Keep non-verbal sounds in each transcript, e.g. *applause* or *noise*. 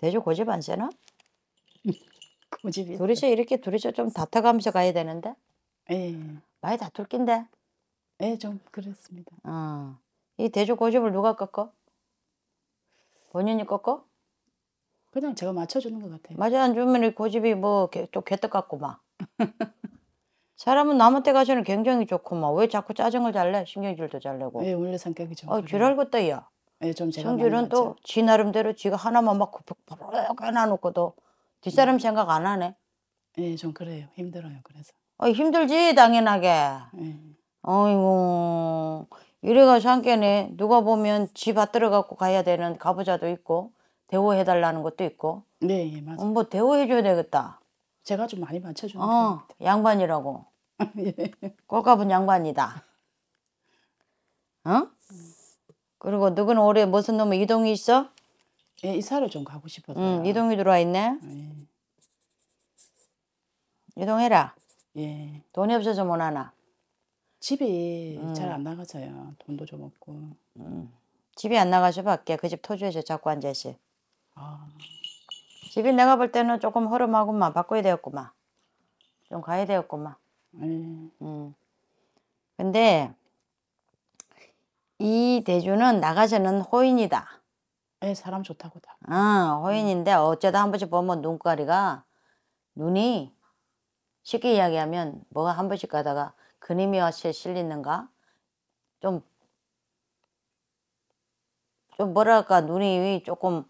대주 고집 안 세나? *laughs* 고집이. 둘이서 이렇게 둘이서 좀 다퉈가면서 가야 되는데. 예. 많이 다툴 낀데. 예, 좀 그렇습니다. 어. 이 대주 고집을 누가 꺾어? 본인이 꺾어? 그냥 제가 맞춰주는 것 같아요. 맞아, 안 주면 고집이 뭐, 또 개떡 같고 막. *laughs* 사람은 남한테 가서는 굉장히 좋고 막, 뭐. 왜 자꾸 짜증을 잘 내? 신경질도 잘 내고. 예, 원래 성격이 좀. 어, 지랄 것다야. 예, 좀 제가 성질은 또 지 나름대로 지가 하나만 막 버럭 해놔놓고도 뒷사람 네. 생각 안 하네. 예, 좀 그래요. 힘들어요. 그래서. 어, 힘들지 당연하게. 예. 어이구 이래가지고 한네 누가 보면 집 받들어 갖고 가야 되는 가부자도 있고 대우해 달라는 것도 있고. 네, 예, 맞아요. 어, 뭐 대우해 줘야 되겠다. 제가 좀 많이 맞춰주는 어, 양반이라고. *laughs* 예. 꼴값은 양반이다. 어? 그리고 너는 올해 무슨 놈의 이동이 있어? 예, 이사를 좀 가고 싶어서. 응, 이동이 들어와 있네. 예. 이동해라. 예. 돈이 없어서 못 하나. 집이 음. 잘안 나가서요. 돈도 좀 없고. 음. 집이 안 나가서 밖에 그 집 토주에서 자꾸 앉아있 아. 집이 내가 볼 때는 조금 허름하고만 바꿔야 되었구만. 좀 가야 되었구만. 음. 음. 근데 이 대주는 나가서는 호인이다. 네, 사람 좋다고 다. 어, 아, 호인인데 어쩌다 한 번씩 보면 눈가리가 눈이 쉽게 이야기하면 뭐가 한 번씩 가다가 그림이 와서 실리는가? 좀, 좀 뭐랄까, 눈이 조금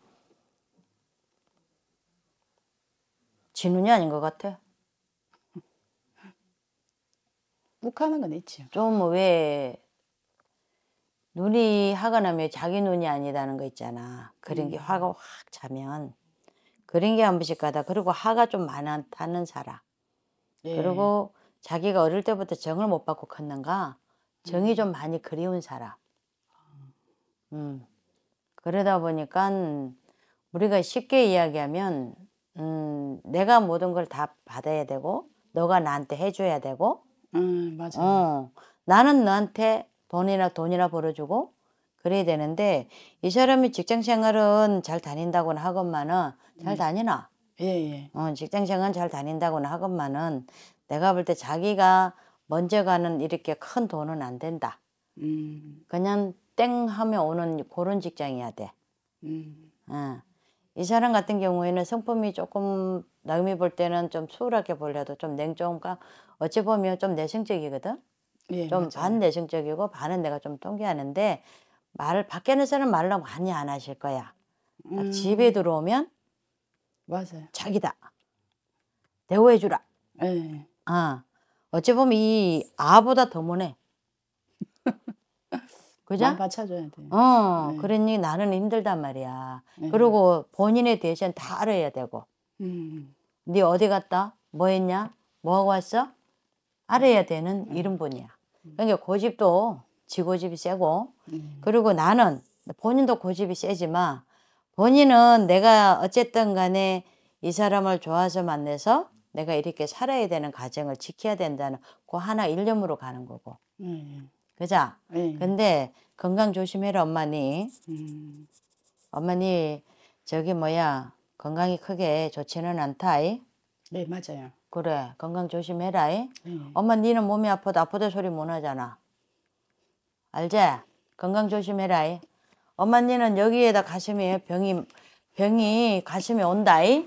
진눈이 아닌 것 같아. 욱하는 건 있지. 좀왜 눈이 화가 나면 자기 눈이 아니다는 거 있잖아. 그런 게 음. 화가 확차면 그런 게 한 번씩 가다. 그리고 화가 좀 많다는 사람. 네. 그리고 자기가 어릴 때부터 정을 못 받고 컸는가 정이 좀 음. 많이 그리운 사람. 음. 그러다 보니까 우리가 쉽게 이야기하면 음, 내가 모든 걸 다 받아야 되고 너가 나한테 해줘야 되고. 음 맞아. 어, 나는 너한테 돈이나 돈이나 벌어주고 그래야 되는데 이 사람이 직장 생활은 잘 다닌다고는 하건만은 잘 음. 다니나? 예, 예. 어, 직장 생활은 잘 다닌다고는 하건만은 내가 볼 때 자기가 먼저 가는 이렇게 큰 돈은 안 된다. 음. 그냥 땡 하면 오는 그런 직장이야 돼. 음. 어. 이 사람 같은 경우에는 성품이 조금 남이 볼 때는 좀 수월하게 보려도 좀 냉정과 어찌 보면 좀 내성적이거든. 네, 좀 반내성적이고 반은 내가 좀똥기하는데 말을 밖에서는 말로 많이 안 하실 거야. 음. 집에 들어오면 맞아요. 자기다. 대우해 주라. 네. 아 어찌 보면 이 아보다 더 모네. *laughs* 그죠? 받쳐줘야 돼. 어, 네. 예. 그러니 나는 힘들단 말이야. 네. 그리고 본인에 대해다 알아야 되고. 음. 네 어디 갔다? 뭐 했냐? 뭐 하고 왔어? 알아야 되는 음. 이런 분이야. 음. 그러니까 고집도 지 고집이 세고 네. 그리고 나는 본인도 고집이 세지만 본인은 내가 어쨌든 간에 이 사람을 좋아서 만나서 내가 이렇게 살아야 되는 가정을 지켜야 된다는 그 하나 일념으로 가는 거고. 음. 그자? 음. 네. 근데 건강 조심해라 엄마니. 음. 엄마니 저기 뭐야 건강이 크게 좋지는 않다이. 네 맞아요. 그래 건강 조심해라 이 응. 엄마 니는 몸이 아프다 아프다 소리 못 하잖아 알제 건강 조심해라 이 엄마 니는 여기에다 가슴이 병이 병이 가슴이 온다 이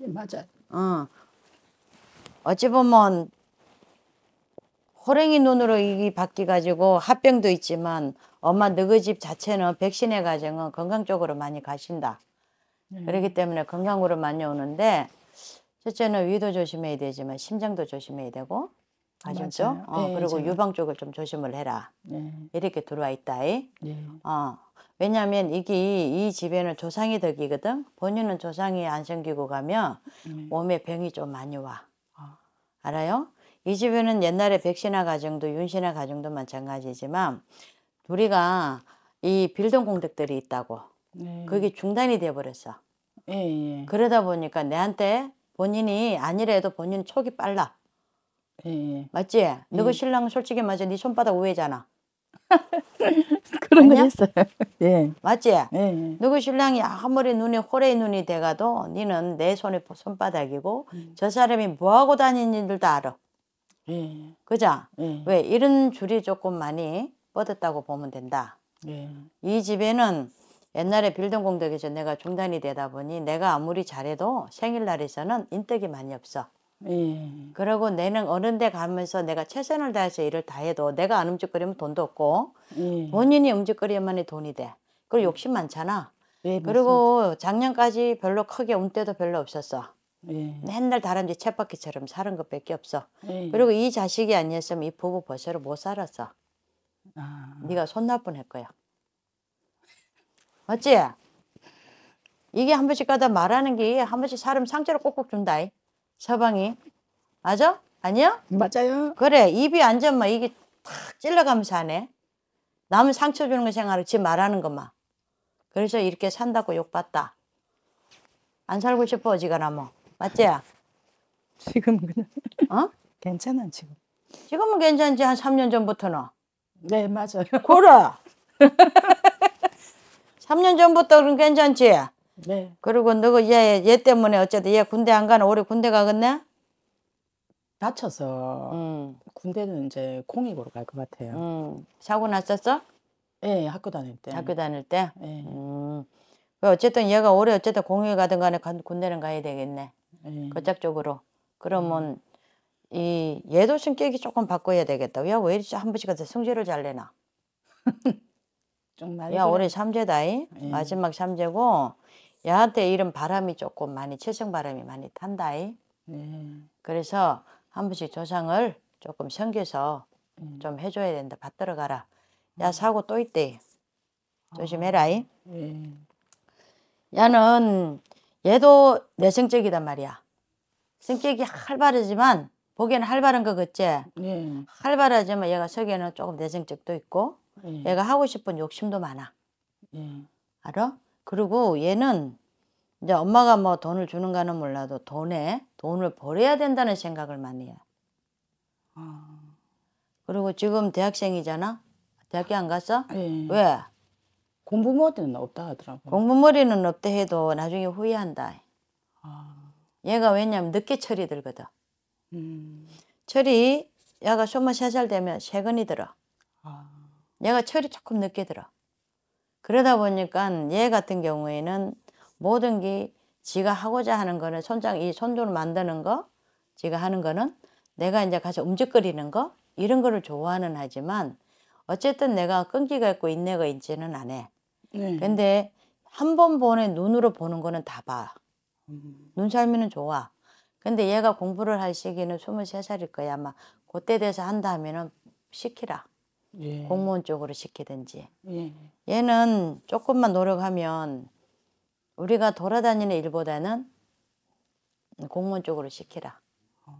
예, 맞아 어 어찌 보면 호랭이 눈으로 이기 바뀌 가지고 합병도 있지만 엄마 너희 집 자체는 백신의 가정은 건강 쪽으로 많이 가신다. 음. 그렇기 때문에 건강으로 많이 오는데 첫째는 위도 조심해야 되지만 심장도 조심해야 되고 아셨죠? 어, 네, 그리고 제가. 유방 쪽을 좀 조심을 해라. 네. 이렇게 들어와 있다. 네. 어, 왜냐하면 이게 이 집에는 조상이 덕이거든. 본인은 조상이 안 생기고 가면 네. 몸에 병이 좀 많이 와. 아. 알아요? 이 집에는 옛날에 백신화 가정도 윤신화 가정도 마찬가지지만 우리가 이 빌동 공덕들이 있다고. 네. 그게 중단이 돼 버렸어. 예, 예. 그러다 보니까 내한테 본인이 아니래도 본인 촉이 빨라. 예. 예. 맞지? 예. 너그 신랑 솔직히 맞아. 네 손바닥 우회잖아. *laughs* 그런 거 했어요. 예. 맞지? 예, 예. 누 신랑이 아무리 눈이 호레이 눈이 돼가도 니는 내 손에 손바닥이고 음. 저 사람이 뭐하고 다니는지도 알아. 예. 예. 그자? 예. 왜? 이런 줄이 조금 많이 뻗었다고 보면 된다. 예. 이 집에는 옛날에 빌던 공덕에서 내가 중단이 되다 보니 내가 아무리 잘해도 생일날에서는 인덕이 많이 없어. 예. 그러고 내는 어른 데 가면서 내가 최선을 다해서 일을 다 해도 내가 안 움직거리면 돈도 없고 예. 본인이 움직거리면만이 돈이 돼. 그리고 욕심 많잖아. 예, 그리고 작년까지 별로 크게 운 때도 별로 없었어. 예. 맨날 다람쥐 쳇바퀴처럼 사는 것밖에 없어. 예. 그리고 이 자식이 아니었으면 이 부부 벌써로 못 살았어. 아. 네가 손 나쁜 했 거야. 맞지? 이게 한 번씩 가다 말하는 게 한 번씩 사람 상처를 꼭꼭 준다. 서방이. 맞아? 아니야? 맞아요. 그래. 입이 앉아마 이게 탁 찔러가면서 하네. 남 상처 주는 거생각하지 말하는 것만. 그래서 이렇게 산다고 욕받다. 안 살고 싶어 지간하면 뭐. 맞지? 지금 그냥. 어? *laughs* 괜찮아 지금. 지금은 괜찮지 한 3년 전부터는. 네 맞아요. 그래. *laughs* 3년 전부터 그럼 괜찮지? 네. 그리고 너가 얘, 얘 때문에 어쨌든 얘 군대 안 가는 올해 군대 가겠네? 다쳐서 음. 군대는 이제 공익으로 갈 것 같아요. 음. 사고 났었어? 네, 학교 다닐 때. 학교 다닐 때? 네. 음. 그 어쨌든 얘가 올해 어쨌든 공익 가든 간에 군대는 가야 되겠네. 네. 예. 거짝적으로. 그러면 음. 이 얘도 성격이 조금 바꿔야 되겠다. 야, 왜 이렇게 한 번씩 가서 성질을 잘 내나? *laughs* 정말. 야 올해 삼제다이 예. 마지막 삼제고 야한테 이런 바람이 조금 많이 칠성 바람이 많이 탄다이. 예. 그래서 한 번씩 조상을 조금 섬겨서 예. 좀 해줘야 된다. 받들어 가라. 음. 야 사고 또 있대. 아. 조심해라이. 아. 야는 얘도 내성적이단 말이야. 성격이 활발하지만 보기에는 활발한 거 같지? 예. 활발하지만 얘가 서기에는 조금 내성적도 있고 예. 얘가 하고 싶은 욕심도 많아. 예. 알아? 그리고 얘는 이제 엄마가 뭐 돈을 주는가는 몰라도 돈에 돈을 벌어야 된다는 생각을 많이 해. 아... 그리고 지금 대학생이잖아. 대학교 안 갔어? 예. 왜? 공부머리는 없다 하더라고. 공부머리는 없다 해도 나중에 후회한다. 아... 얘가 왜냐면 늦게 철이 들거든. 음... 철이 야가 24살 되면 세근이 들어. 얘가 철이 조금 늦게 들어. 그러다 보니까 얘 같은 경우에는 모든 게 지가 하고자 하는 거는 손장 이 손으로 만드는 거, 지가 하는 거는 내가 이제 같이 움직거리는 거 이런 거를 좋아하는 하지만 어쨌든 내가 끈기가 있고 인내가 있지는 않아. 네. 근데 한 번보는 눈으로 보는 거는 다 봐. 음. 눈 살미는 좋아. 근데 얘가 공부를 할 시기는 23살일 거야 아마 그때 돼서 한다 면은 시키라. 예. 공무원 쪽으로 시키든지. 예. 얘는 조금만 노력하면 우리가 돌아다니는 일보다는 공무원 쪽으로 시키라. 어.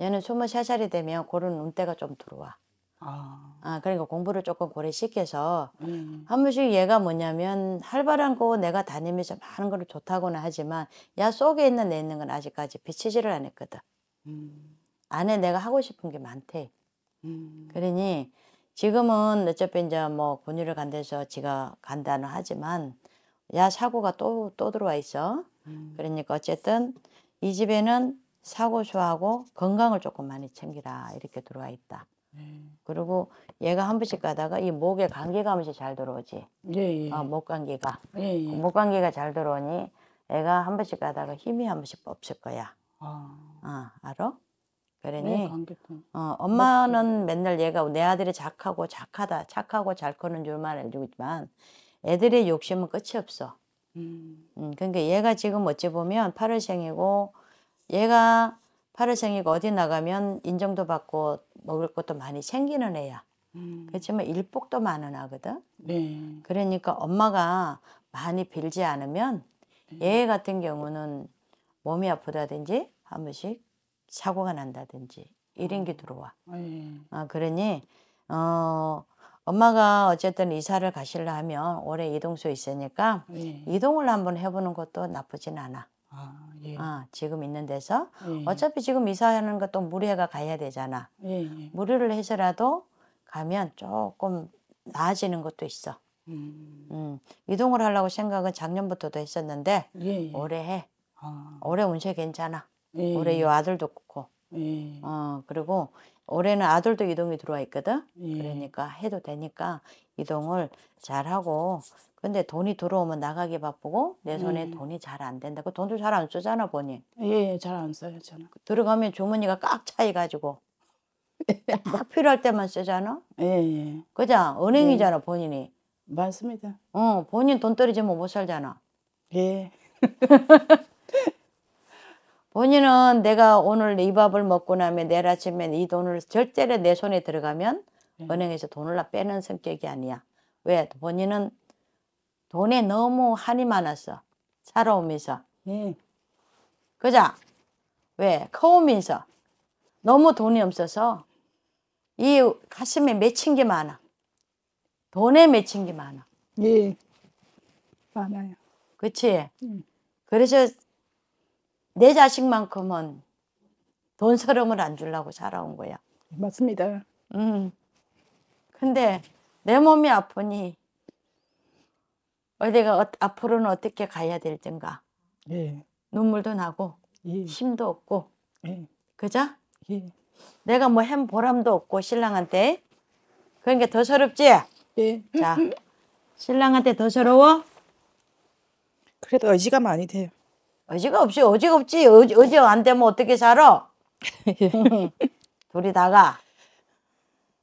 얘는 스무 샤샬이 되면 그런 운대가 좀 들어와. 아. 아 그러니까 공부를 조금 고려시켜서 음. 예. 한 번씩 얘가 뭐냐면 활발한 거 내가 다니면서 많은 걸 좋다고는 하지만 야 속에 있는 내 있는 건 아직까지 비치지를 않았거든. 음. 안에 내가 하고 싶은 게 많대. 음. 그러니 지금은 어차피 이제 뭐 군의를 간대서 지가 간다는 하지만 야 사고가 또 또 들어와 있어. 음. 그러니까 어쨌든 이 집에는 사고 수하고 건강을 조금 많이 챙기라 이렇게 들어와 있다. 음. 그리고 얘가 한 번씩 가다가 이 목에 감기가 하면서 잘 들어오지. 예, 예. 어, 목 감기가. 예, 예. 그 목 감기가 잘 들어오니 애가 한 번씩 가다가 힘이 한 번씩 뽑을 거야. 아. 어, 알아? 네, 그러니 어, 뭐 엄마는 맨날 얘가 내 아들이 착하고 착하다 착하고 잘 커는 줄만 알고 있지만 애들의 욕심은 끝이 없어. 음. 음, 그러니까 얘가 지금 어찌 보면 8월생이고 얘가 8월생이고 어디 나가면 인정도 받고 먹을 것도 많이 챙기는 애야. 음. 그렇지만 일복도 많은 아거든. 네. 그러니까 엄마가 많이 빌지 않으면 네. 얘 같은 경우는 몸이 아프다든지 한 번씩 사고가 난다든지 이런 게 어. 들어와. 음. 아, 그러니 어 엄마가 어쨌든 이사를 가실라 하면 올해 이동수 있으니까 예. 이동을 한번 해보는 것도 나쁘진 않아. 아, 예. 아 지금 있는 데서 예. 어차피 지금 이사하는 것도 무리해가 가야 되잖아. 예, 예. 무리를 해서라도 가면 조금 나아지는 것도 있어. 음. 음 이동을 하려고 생각은 작년부터도 했었는데 올해 해. 아. 올해 운세 괜찮아. 예. 올해 요 아들도 그렇고. 예. 어, 그리고 올해는 아들도 이동이 들어와 있거든. 예. 그러니까 해도 되니까 이동을 잘 하고. 근데 돈이 들어오면 나가기 바쁘고 내 손에 예. 돈이 잘 안 된다. 그 돈도 잘 안 쓰잖아, 본인. 예, 예 잘 안 써요, 저는. 들어가면 주머니가 꽉 차이 가지고 딱 *laughs* 필요할 때만 쓰잖아. 예. 예. 그죠 은행이잖아, 예. 본인이. 맞습니다. 어, 본인 돈 떨어지면 못 살잖아. 예. *laughs* 본인은 내가 오늘 이 밥을 먹고 나면 내일 아침에 이 돈을 절제로내 손에 들어가면 네. 은행에서 돈을 나 빼는 성격이 아니야. 왜? 본인은 돈에 너무 한이 많았어. 살아오면서. 네. 그자? 왜? 커오면서. 너무 돈이 없어서 이 가슴에 맺힌 게 많아. 돈에 맺힌 게 많아. 예. 많아요. 그치? 음. 그래서 내 자식만큼은 돈 서름을 안 주려고 살아온 거야. 맞습니다. 음. 근데 내 몸이 아프니 어디가 어, 앞으로는 어떻게 가야 될지가 예. 눈물도 나고 예. 힘도 없고 예. 그죠? 예. 내가 뭐햄 보람도 없고 신랑한테 그러니까 더 서럽지? 예. 자 신랑한테 더 서러워? 그래도 의지가 많이 돼요. 어지가 없이 어지가 없지 어지, 어지 안 되면 어떻게 살아? *laughs* 둘이 다가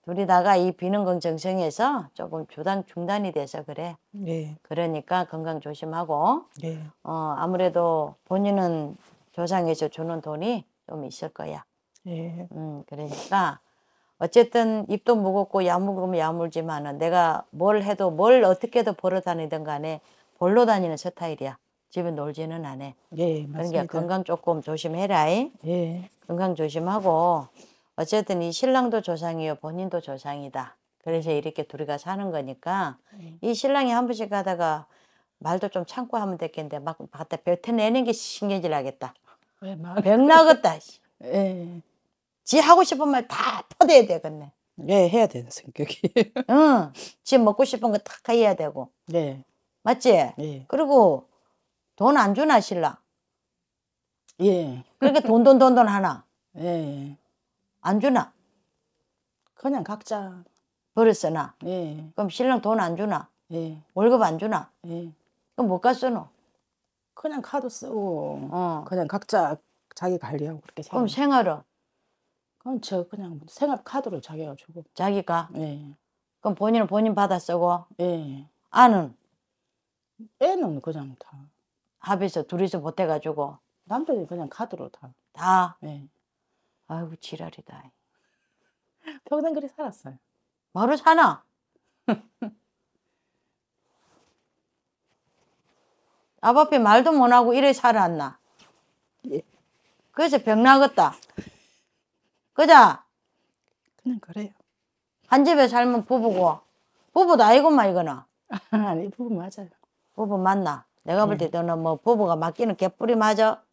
둘이 다가 이비는건 정성에서 조금 조단 중단이 돼서 그래. 예. 그러니까 건강 조심하고 예. 어 아무래도 본인은 조상에서 주는 돈이 좀 있을 거야. 예. 음 그러니까 어쨌든 입도 무겁고 야무으면 야물지만은 내가 뭘 해도 뭘 어떻게든 벌어 다니든 간에 벌로 다니는 스타일이야. 집에 놀지는 안 해. 예, 그러니까 맞습니다. 그러니까 건강 조금 조심해라. 예. 건강 조심하고 어쨌든 이 신랑도 조상이요 본인도 조상이다. 그래서 이렇게 둘이가 사는 거니까 예. 이 신랑이 한 번씩 가다가 말도 좀 참고 하면 됐겠는데 막 갖다 뱉어내는 게 신경질 하겠다. 왜 막? 병나겠다. 예. 지 하고 싶은 말 다 터대야 되겠네. 예, 해야 되는 성격이. 응. 지 먹고 싶은 거다 해야 되고. 네. 맞지? 예. 그리고 돈안 주나 신라? 예. 그렇게 돈 돈 돈 돈 하나? 예. 안 주나? 그냥 각자 버렸으나? 예. 그럼 신랑 돈 안 주나? 예. 월급 안 주나? 예. 그럼 뭐가 쓰노? 그냥 카드 쓰고 어. 그냥 각자 자기 관리하고 그렇게 살아. 그럼 생활은? 그럼 저 그냥 생활 카드로 자기가 주고. 자기가? 예. 그럼 본인은 본인 받아 쓰고? 예. 아는? 애는 그냥 다. 합해서 둘이서 보태가지고 남편이 그냥 카드로 다. 다. 네. 아이고 지랄이다. 평생 그리 살았어요. 바로 사나? 앞 *laughs* 앞에 말도 못하고 이래 살았나? 예. 그래서 병나겠다. 그자? 그냥 그래요. 한 집에 살면 부부고. 부부도 아니고만이거나 *laughs* 아니 부부 맞아요. 부부 맞나? 내가 볼때 음. 너는 뭐 부부가 맡기는 개뿔이 맞아?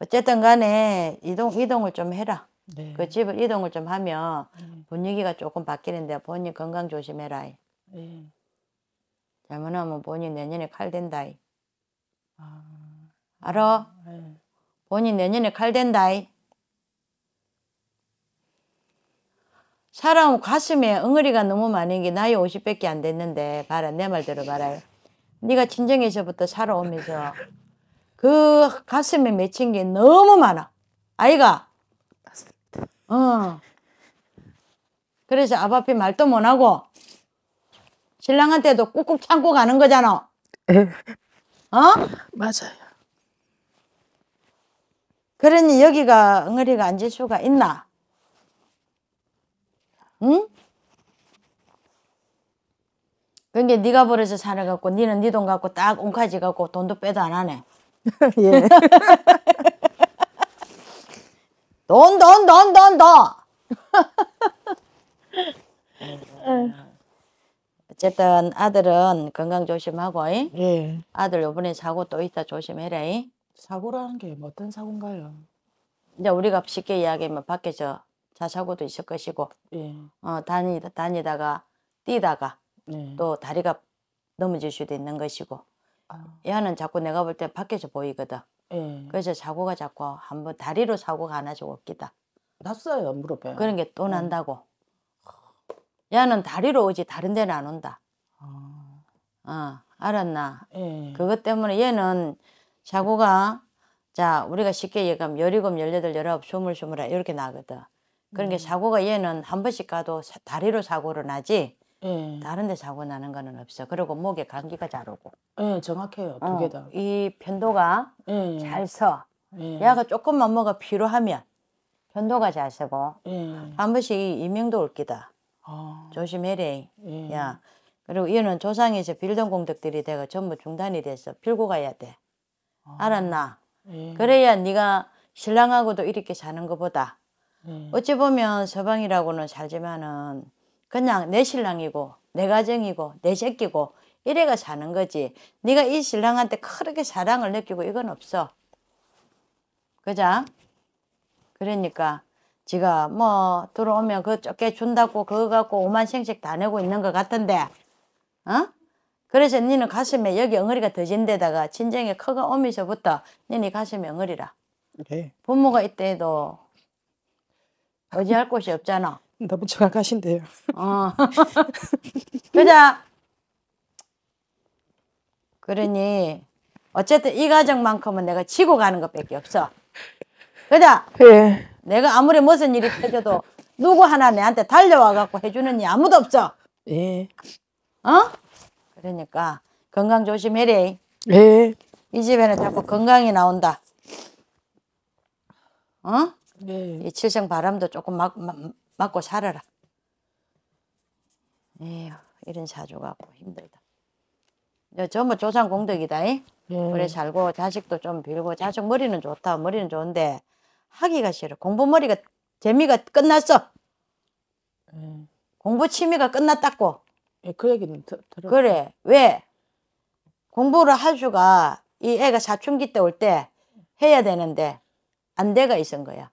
어쨌든 간에 이동, 이동을 좀 해라. 네. 그 집을 이동을 좀 하면 네. 분위기가 조금 바뀌는데 본인 건강 조심해라. 네. 잘못하면 본인 내년에 칼 된다. 아... 알아? 네. 본인 내년에 칼 된다. 사람 가슴에 응어리가 너무 많은 게 나이 50밖에 안 됐는데 봐라 내 말대로 봐라 네가 친정에서부터 살아오면서 그 가슴에 맺힌 게 너무 많아 아이가 어. 그래서 아바피 말도 못하고 신랑한테도 꾹꾹 참고 가는 거잖아 예. 어? 맞아요 그러니 여기가 응어리가 앉을 수가 있나? 응? 그러 그러니까 네가 벌어서 살아 갖고 니는 네 돈 갖고 딱 온카지 갖고 돈도 빼도 안 하네. *laughs* 예. *laughs* 돈, 돈, 돈, 돈, 돈. *laughs* 어쨌든 아들은 건강 조심하고 이? 예. 아들 요번에 사고 또 있다 조심해라 이? 사고라는 게 어떤 사고인가요? 이제 우리가 쉽게 이야기하면 밖에서 자사고도 있을 것이고 예. 어, 다니다, 니다가 뛰다가 예. 또 다리가 넘어질 수도 있는 것이고 아. 얘는 자꾸 내가 볼 때 밖에서 보이거든 예. 그래서 사고가 자꾸 한번 다리로 사고가 하나씩 옵기다 났어요 무릎에 그런 게또 예. 난다고 음. 얘는 다리로 오지 다른 데는 안 온다 아. 어, 알았나 예. 그것 때문에 얘는 사고가 자 우리가 쉽게 얘기하면 열일곱 열여덟 열아홉 스물 스물하 이렇게 나거든 그런 게 음. 사고가 얘는 한 번씩 가도 사, 다리로 사고를 나지 예. 다른데 사고 나는 거는 없어. 그리고 목에 감기가 잘 오고. 예, 정확해요. 두개 어, 다. 이 편도가 예. 잘 서. 예. 약을 조금만 뭐가 필요하면 편도가 잘 서고. 예. 한 번씩 이명도 올기다. 아. 조심해래. 예. 야. 그리고 얘는 조상에서 빌던 공덕들이 돼가 전부 중단이 돼서 빌고 가야 돼. 아. 알았나? 예. 그래야 네가 신랑하고도 이렇게 사는 것보다 네. 어찌 보면 서방이라고는 살지만은 그냥 내 신랑이고 내 가정이고 내 새끼고 이래가 사는 거지. 네가 이 신랑한테 그렇게 사랑을 느끼고 이건 없어. 그자? 그러니까 지가 뭐 들어오면 그쪼게 준다고 그거 갖고 오만생씩다 내고 있는 것 같은데 어? 그래서 니는 가슴에 여기 엉어리가 더진 데다가 친정에 커가 오면서부터 니네 가슴에 엉어리라. 네. 부모가 이때도 어디 할 곳이 없잖아. *laughs* 너무 정확하신데요. 어. *laughs* 그자 그러니 어쨌든 이 가정만큼은 내가 치고 가는 것밖에 없어. 그자 예. 내가 아무리 무슨 일이 터져도 누구 하나 내한테 달려와 갖고 해주는 이 아무도 없어. 예. 어? 그러니까 건강 조심해래. 예. 이 집에는 자꾸 건강이 나온다. 어? 네. 이 칠성 바람도 조금 막, 막, 맞고 살아라. 에휴, 예, 이런 사주가 뭐 힘들다. 저 뭐 조상 공덕이다. 네. 오래 살고 자식도 좀 빌고 자식 머리는 좋다. 머리는 좋은데 하기가 싫어. 공부 머리가 재미가 끝났어. 네. 공부 취미가 끝났다고. 네, 그 얘기는 들, 들어. 그래. 왜? 공부를 할 수가 이 애가 사춘기 때 올 때 해야 되는데 안 돼가 있은 거야.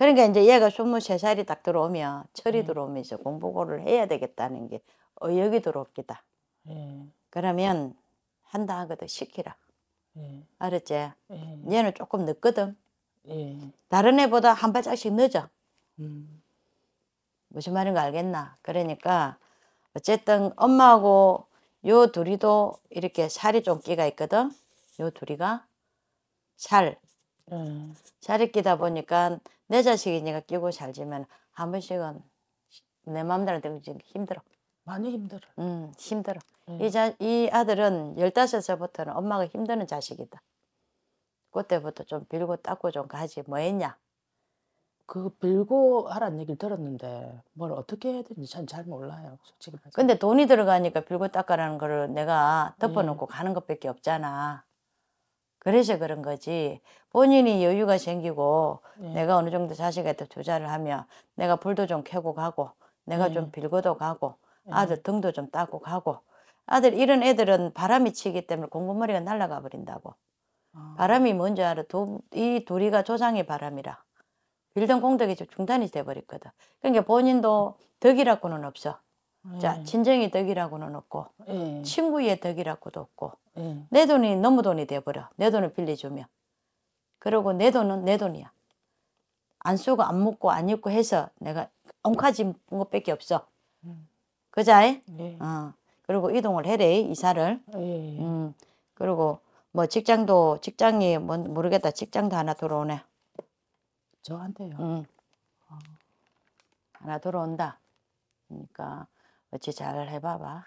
그러니까 이제 얘가 23살이 딱 들어오면 철이 네. 들어오면 이제 공부고를 해야 되겠다는 게 의욕이 들어옵니다. 예. 그러면 한다 하거든 시키라. 예. 알았지? 예. 얘는 조금 늦거든. 다른 애보다 한 발짝씩 늦어. 음. 무슨 말인 가 알겠나? 그러니까 어쨌든 엄마하고 요 둘이도 이렇게 살이 좀 끼가 있거든. 요 둘이가 살. 음. 살이 끼다 보니까 내 자식이 니가 끼고 살지만 한 번씩은 내 마음대로 되기 힘들어. 많이 힘들어. 음, 힘들어. 음. 이, 자, 이 아들은 15살부터는 엄마가 힘드는 자식이다. 그때부터 좀 빌고 닦고 좀 가지 뭐 했냐. 그 빌고 하라는 얘기를 들었는데 뭘 어떻게 해야 되는지 참잘 몰라요. 솔직히 말해서. 근데 돈이 들어가니까 빌고 닦아라는 거를 내가 덮어놓고 네. 가는 것밖에 없잖아. 그래서 그런 거지 본인이 여유가 생기고 네. 내가 어느 정도 자식한테 투자를 하면 내가 불도 좀 켜고 가고 내가 네. 좀 빌고도 가고 네. 아들 등도 좀 따고 가고 아들 이런 애들은 바람이 치기 때문에 공부머리가 날아가 버린다고 아. 바람이 뭔지 알아 도, 이 둘이가 조상의 바람이라 빌던 공덕이 중단이 돼버렸거든 그러니까 본인도 덕이라고는 없어 예. 자 친정의 덕이라고는 없고 예. 친구의 덕이라고도 없고 예. 내 돈이 너무 돈이 돼버려 내 돈을 빌려주면 그리고 내 돈은 내 돈이야 안 쓰고 안 먹고 안 입고 해서 내가 엉카진 것밖에 없어 음. 그자에 예. 어. 그리고 이동을 해래 이사를 예. 음 그리고 뭐 직장도 직장이 뭔 뭐 모르겠다 직장도 하나 들어오네 저한테요 음. 하나 들어온다 그러니까 어찌 잘 해봐봐.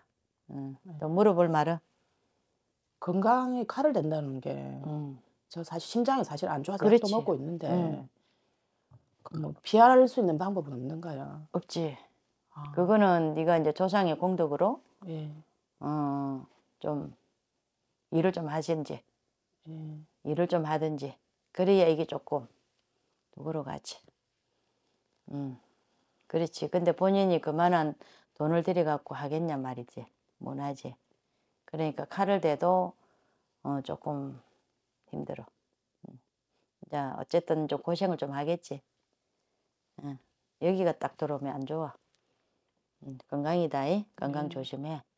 응. 네. 또 물어볼 말은 건강에 칼을 댄다는 게, 응. 저 사실 심장이 사실 안 좋아서 그렇지. 약도 먹고 있는데, 응. 뭐 피할 수 있는 방법은 없는가요? 없지. 아. 그거는 네가 이제 조상의 공덕으로, 예. 어, 좀 일을 좀 하든지, 예. 일을 좀 하든지, 그래야 이게 조금 누구로 가지. 음, 그렇지. 근데 본인이 그만한 돈을 들여갖고 하겠냐 말이지. 못하지. 그러니까 칼을 대도 어, 조금 힘들어. 이 어쨌든 좀 고생을 좀 하겠지. 응. 여기가 딱 들어오면 안 좋아. 응. 건강이다. 이 건강 응. 네. 조심해.